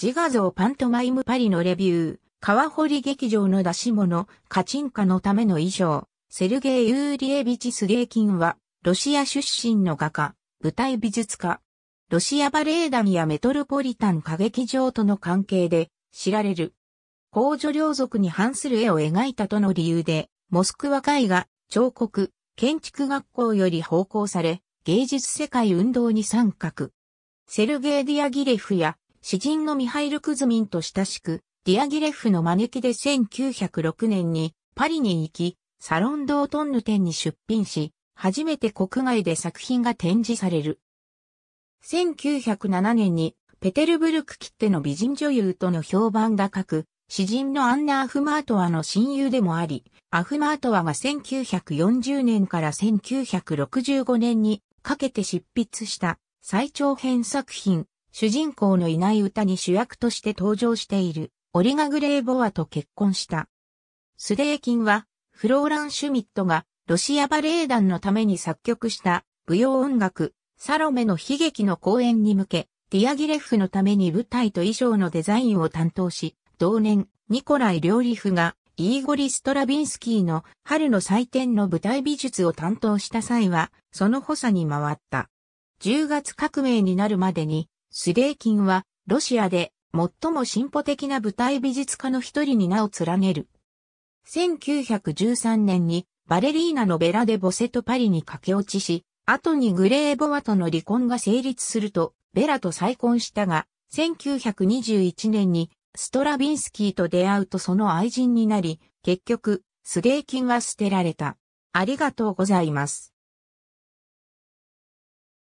自画像パントマイムパリのレビュー、川堀劇場の出し物、カチンカのための衣装、セルゲイ・ユーリエビチ・スゲーキンは、ロシア出身の画家、舞台美術家、ロシアバレエ団やメトロポリタン歌劇場との関係で知られる。公女領族に反する絵を描いたとの理由で、モスクワ絵画、彫刻、建築学校より奉公され、芸術世界運動に参画。セルゲイ・ディアギレフや詩人のミハイル・クズミンと親しく、ディアギレフの招きで1906年にパリに行き、サロン・ドートンヌ店に出品し、初めて国外で作品が展示される。1907年にペテルブルク切手の美人女優との評判高く、詩人のアンナ・アフマートワの親友でもあり、アフマートワが1940年から1965年にかけて執筆した最長編作品、主人公のいない歌に主役として登場しているオリガ・グレーボアと結婚した。スデーキンはフローラン・シュミットがロシアバレエ団のために作曲した舞踊音楽サロメの悲劇の公演に向けディアギレフのために舞台と衣装のデザインを担当し同年ニコライ・リョーリフがイーゴリ・ストラビンスキーの春の祭典の舞台美術を担当した際は、その補佐に回った。10月革命になるまでにスレーキンは、ロシアで最も進歩的な舞台美術家の一人に名を連ねる。1913年にバレリーナのベラでボセとパリに駆け落ちし、後にグレーボワとの離婚が成立すると、ベラと再婚したが、1921年にストラビンスキーと出会うとその愛人になり、結局、スレーキンは捨てられた。ありがとうございます。